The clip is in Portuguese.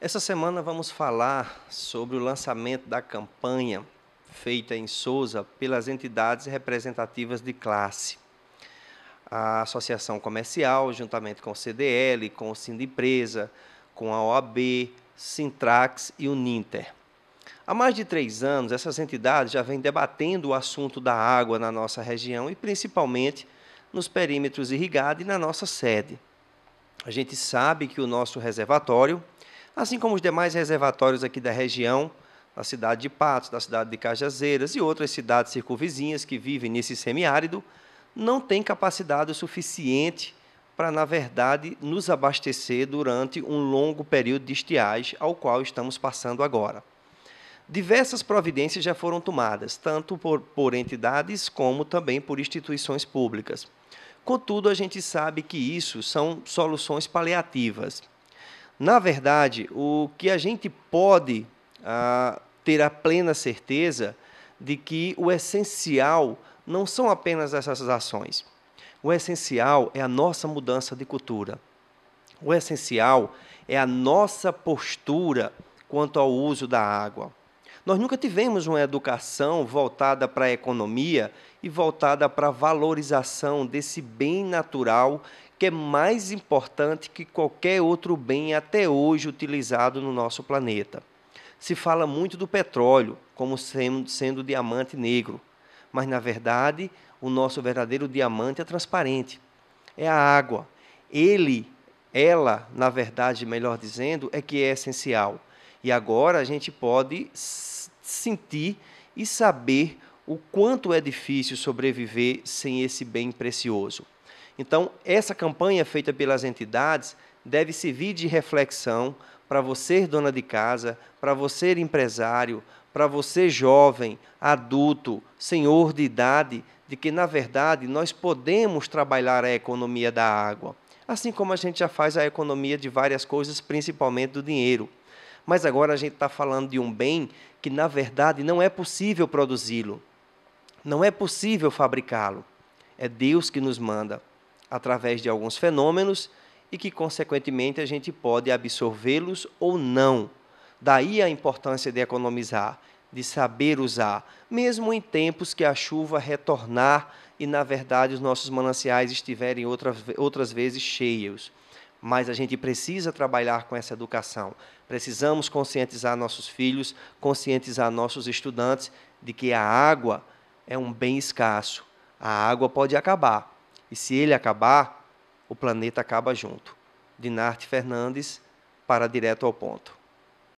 Essa semana vamos falar sobre o lançamento da campanha feita em Souza pelas entidades representativas de classe. A Associação Comercial, juntamente com o CDL, com o Sindempresa, com a OAB, Sintrax e o Ninter. Há mais de três anos, essas entidades já vêm debatendo o assunto da água na nossa região e principalmente nos perímetros irrigados e na nossa sede. A gente sabe que o nosso reservatório, assim como os demais reservatórios aqui da região, da cidade de Patos, da cidade de Cajazeiras e outras cidades circunvizinhas que vivem nesse semiárido, não tem capacidade suficiente para, na verdade, nos abastecer durante um longo período de estiagem ao qual estamos passando agora. Diversas providências já foram tomadas, tanto por, por entidades como também por instituições públicas. Contudo, a gente sabe que isso são soluções paliativas. Na verdade, o que a gente pode ah, ter a plena certeza de que o essencial não são apenas essas ações. O essencial é a nossa mudança de cultura. O essencial é a nossa postura quanto ao uso da água. Nós nunca tivemos uma educação voltada para a economia e voltada para a valorização desse bem natural que é mais importante que qualquer outro bem até hoje utilizado no nosso planeta. Se fala muito do petróleo como sendo, diamante negro, mas na verdade o nosso verdadeiro diamante é transparente é a água. Ele, ela, na verdade, melhor dizendo, é que é essencial. E agora a gente pode sentir e saber o quanto é difícil sobreviver sem esse bem precioso. Então, essa campanha feita pelas entidades deve servir de reflexão para você, dona de casa, para você, empresário, para você, jovem, adulto, senhor de idade, de que, na verdade, nós podemos trabalhar a economia da água, assim como a gente já faz a economia de várias coisas, principalmente do dinheiro. Mas agora a gente está falando de um bem que, na verdade, não é possível produzi-lo, não é possível fabricá-lo. É Deus que nos manda, através de alguns fenômenos, e que, consequentemente, a gente pode absorvê-los ou não. Daí a importância de economizar, de saber usar, mesmo em tempos que a chuva retornar e, na verdade, os nossos mananciais estiverem outras outras vezes cheios mas a gente precisa trabalhar com essa educação. Precisamos conscientizar nossos filhos, conscientizar nossos estudantes de que a água é um bem escasso. A água pode acabar. E se ele acabar, o planeta acaba junto. Dinarte Fernandes, para direto ao ponto.